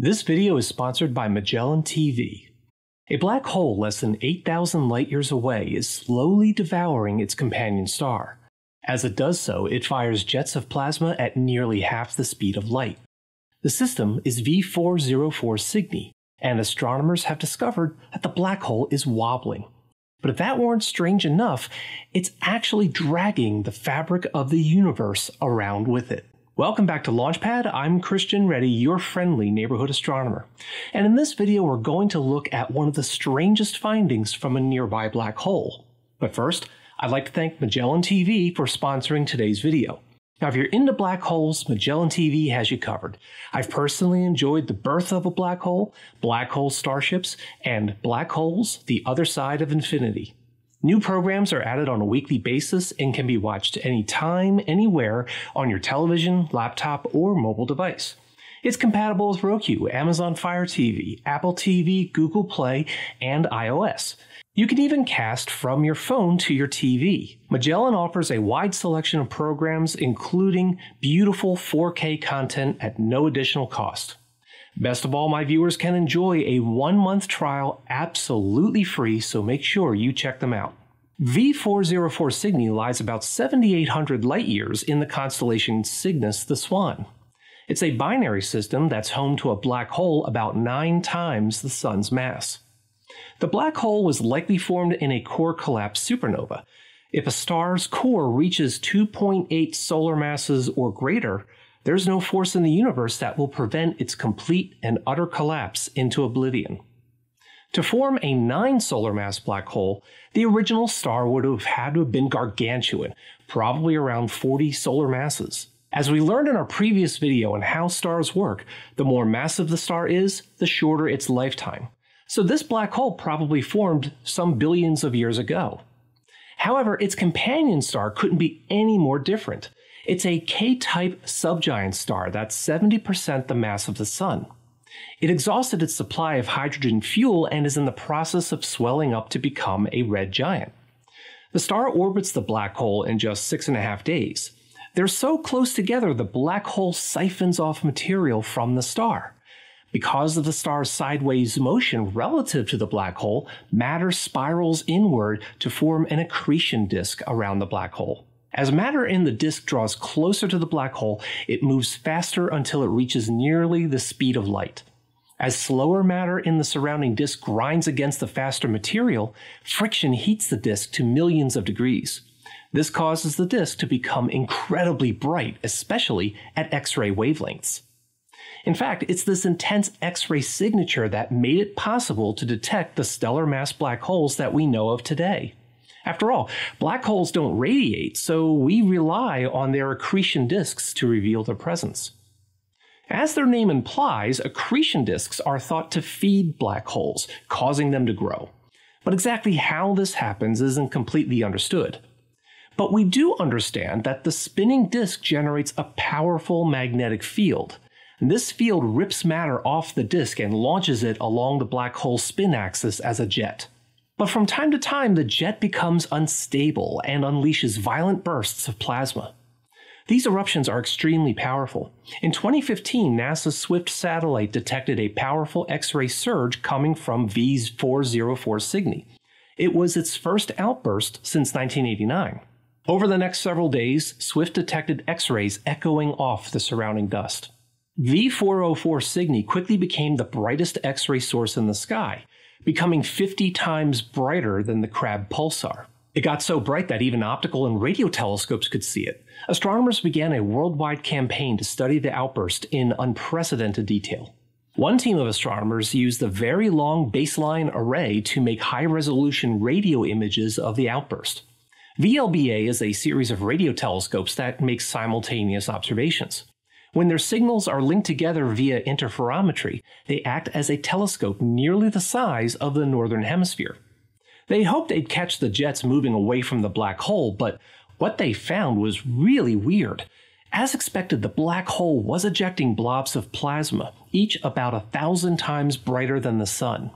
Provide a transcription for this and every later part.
This video is sponsored by Magellan TV. A black hole less than 8,000 light years away is slowly devouring its companion star. As it does so, it fires jets of plasma at nearly half the speed of light. The system is V404 Cygni, and astronomers have discovered that the black hole is wobbling. But if that weren't strange enough, it's actually dragging the fabric of the universe around with it. Welcome back to Launchpad. I'm Christian Reddy, your friendly neighborhood astronomer. And in this video, we're going to look at one of the strangest findings from a nearby black hole. But first, I'd like to thank Magellan TV for sponsoring today's video. Now, if you're into black holes, Magellan TV has you covered. I've personally enjoyed The Birth of a Black Hole, Black Hole Starships, and Black Holes, The Other Side of Infinity. New programs are added on a weekly basis and can be watched anytime, anywhere on your television, laptop, or mobile device. It's compatible with Roku, Amazon Fire TV, Apple TV, Google Play, and iOS. You can even cast from your phone to your TV. Magellan offers a wide selection of programs, including beautiful 4K content at no additional cost. Best of all, my viewers can enjoy a one month trial absolutely free, so make sure you check them out. V404 Cygni lies about 7,800 light years in the constellation Cygnus the Swan. It's a binary system that's home to a black hole about nine times the Sun's mass. The black hole was likely formed in a core collapse supernova. If a star's core reaches 2.8 solar masses or greater, there's no force in the universe that will prevent its complete and utter collapse into oblivion. To form a 9 solar mass black hole, the original star would have had to have been gargantuan, probably around 40 solar masses. As we learned in our previous video on how stars work, the more massive the star is, the shorter its lifetime. So this black hole probably formed some billions of years ago. However, its companion star couldn't be any more different. It's a K type subgiant star that's 70% the mass of the Sun. It exhausted its supply of hydrogen fuel and is in the process of swelling up to become a red giant. The star orbits the black hole in just six and a half days. They're so close together, the black hole siphons off material from the star. Because of the star's sideways motion relative to the black hole, matter spirals inward to form an accretion disk around the black hole. As matter in the disk draws closer to the black hole, it moves faster until it reaches nearly the speed of light. As slower matter in the surrounding disk grinds against the faster material, friction heats the disk to millions of degrees. This causes the disk to become incredibly bright, especially at X ray wavelengths. In fact, it's this intense X ray signature that made it possible to detect the stellar mass black holes that we know of today. After all, black holes don't radiate, so we rely on their accretion disks to reveal their presence. As their name implies, accretion disks are thought to feed black holes, causing them to grow. But exactly how this happens isn't completely understood. But we do understand that the spinning disk generates a powerful magnetic field. This field rips matter off the disk and launches it along the black hole spin axis as a jet. But from time to time, the jet becomes unstable and unleashes violent bursts of plasma. These eruptions are extremely powerful. In 2015, NASA's Swift satellite detected a powerful X ray surge coming from V404 Cygni. It was its first outburst since 1989. Over the next several days, Swift detected X rays echoing off the surrounding dust. V404 Cygni quickly became the brightest X ray source in the sky, becoming 50 times brighter than the Crab pulsar. It got so bright that even optical and radio telescopes could see it. Astronomers began a worldwide campaign to study the outburst in unprecedented detail. One team of astronomers used the very long baseline array to make high resolution radio images of the outburst. VLBA is a series of radio telescopes that make simultaneous observations. When their signals are linked together via interferometry, they act as a telescope nearly the size of the northern hemisphere. They hoped they'd catch the jets moving away from the black hole, but what they found was really weird. As expected, the black hole was ejecting blobs of plasma, each about a thousand times brighter than the sun.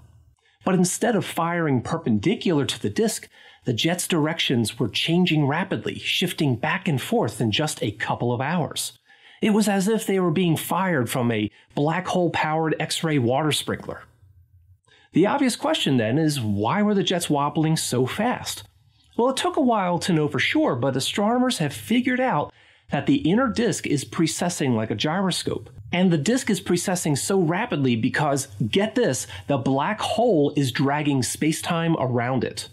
But instead of firing perpendicular to the disk, the jet's directions were changing rapidly, shifting back and forth in just a couple of hours. It was as if they were being fired from a black hole powered X ray water sprinkler. The obvious question then is why were the jets wobbling so fast? Well, it took a while to know for sure, but astronomers have figured out that the inner disk is precessing like a gyroscope. And the disk is precessing so rapidly because, get this, the black hole is dragging spacetime around it.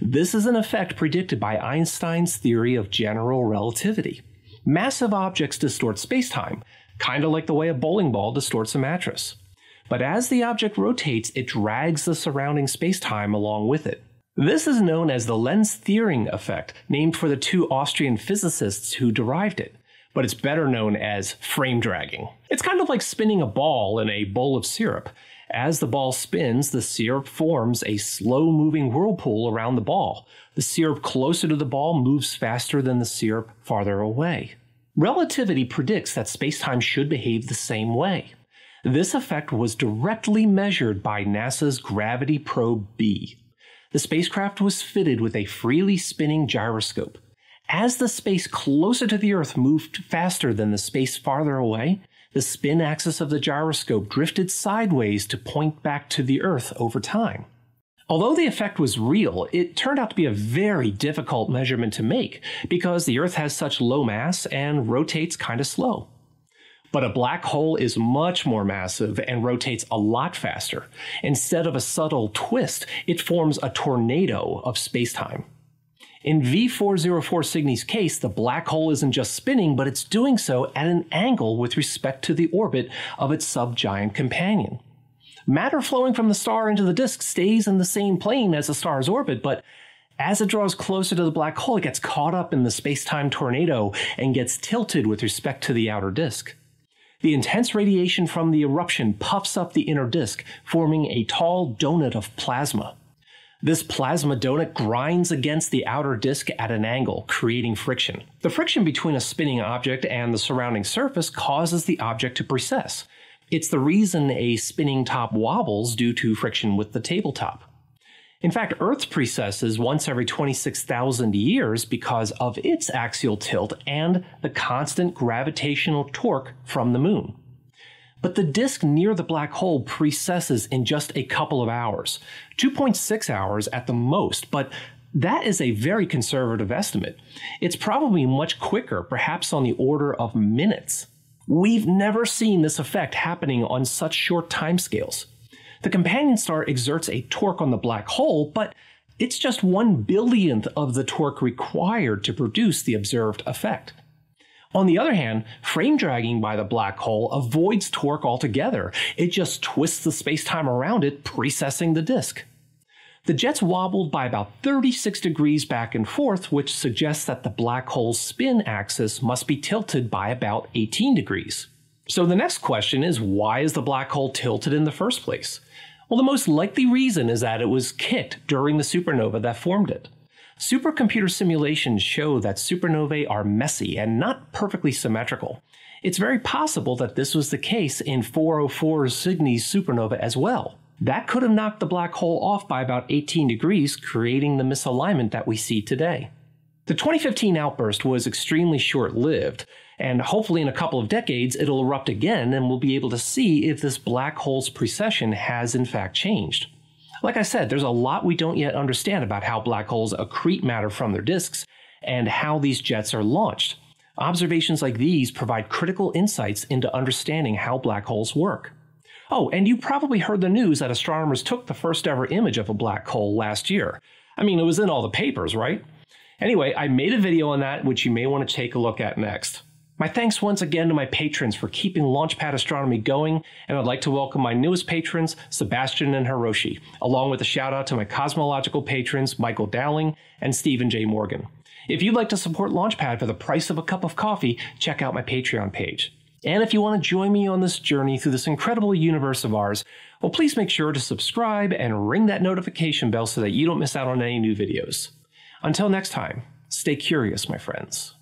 This is an effect predicted by Einstein's theory of general relativity. Massive objects distort spacetime, kind of like the way a bowling ball distorts a mattress. But as the object rotates, it drags the surrounding spacetime along with it. This is known as the lens Thiering effect, named for the two Austrian physicists who derived it, but it's better known as frame dragging. It's kind of like spinning a ball in a bowl of syrup. As the ball spins, the syrup forms a slow moving whirlpool around the ball. The syrup closer to the ball moves faster than the syrup farther away. Relativity predicts that spacetime should behave the same way. This effect was directly measured by NASA's Gravity Probe B. The spacecraft was fitted with a freely spinning gyroscope. As the space closer to the Earth moved faster than the space farther away, the spin axis of the gyroscope drifted sideways to point back to the Earth over time. Although the effect was real, it turned out to be a very difficult measurement to make because the Earth has such low mass and rotates kind of slow. But a black hole is much more massive and rotates a lot faster. Instead of a subtle twist, it forms a tornado of spacetime. In V404 Cygni's case, the black hole isn't just spinning, but it's doing so at an angle with respect to the orbit of its subgiant companion. Matter flowing from the star into the disk stays in the same plane as the star's orbit, but as it draws closer to the black hole, it gets caught up in the space time tornado and gets tilted with respect to the outer disk. The intense radiation from the eruption puffs up the inner disk, forming a tall donut of plasma. This plasma donut grinds against the outer disk at an angle, creating friction. The friction between a spinning object and the surrounding surface causes the object to precess. It's the reason a spinning top wobbles due to friction with the tabletop. In fact, Earth's precesses once every 26,000 years because of its axial tilt and the constant gravitational torque from the moon. But the disk near the black hole precesses in just a couple of hours, 2.6 hours at the most, but that is a very conservative estimate. It's probably much quicker, perhaps on the order of minutes. We've never seen this effect happening on such short timescales. The companion star exerts a torque on the black hole, but it's just one billionth of the torque required to produce the observed effect. On the other hand, frame dragging by the black hole avoids torque altogether. It just twists the spacetime around it, precessing the disk. The jets wobbled by about 36 degrees back and forth, which suggests that the black hole's spin axis must be tilted by about 18 degrees. So the next question is why is the black hole tilted in the first place? Well, the most likely reason is that it was kicked during the supernova that formed it. Supercomputer simulations show that supernovae are messy and not perfectly symmetrical. It's very possible that this was the case in 404 Cygni's supernova as well. That could have knocked the black hole off by about 18 degrees, creating the misalignment that we see today. The 2015 outburst was extremely short lived, and hopefully, in a couple of decades, it'll erupt again and we'll be able to see if this black hole's precession has in fact changed. Like I said, there's a lot we don't yet understand about how black holes accrete matter from their disks and how these jets are launched. Observations like these provide critical insights into understanding how black holes work. Oh, and you probably heard the news that astronomers took the first ever image of a black hole last year. I mean, it was in all the papers, right? Anyway, I made a video on that, which you may want to take a look at next. My thanks once again to my patrons for keeping Launchpad Astronomy going, and I'd like to welcome my newest patrons, Sebastian and Hiroshi, along with a shout out to my cosmological patrons, Michael Dowling and Stephen J. Morgan. If you'd like to support Launchpad for the price of a cup of coffee, check out my Patreon page. And if you want to join me on this journey through this incredible universe of ours, well, please make sure to subscribe and ring that notification bell so that you don't miss out on any new videos. Until next time, stay curious, my friends.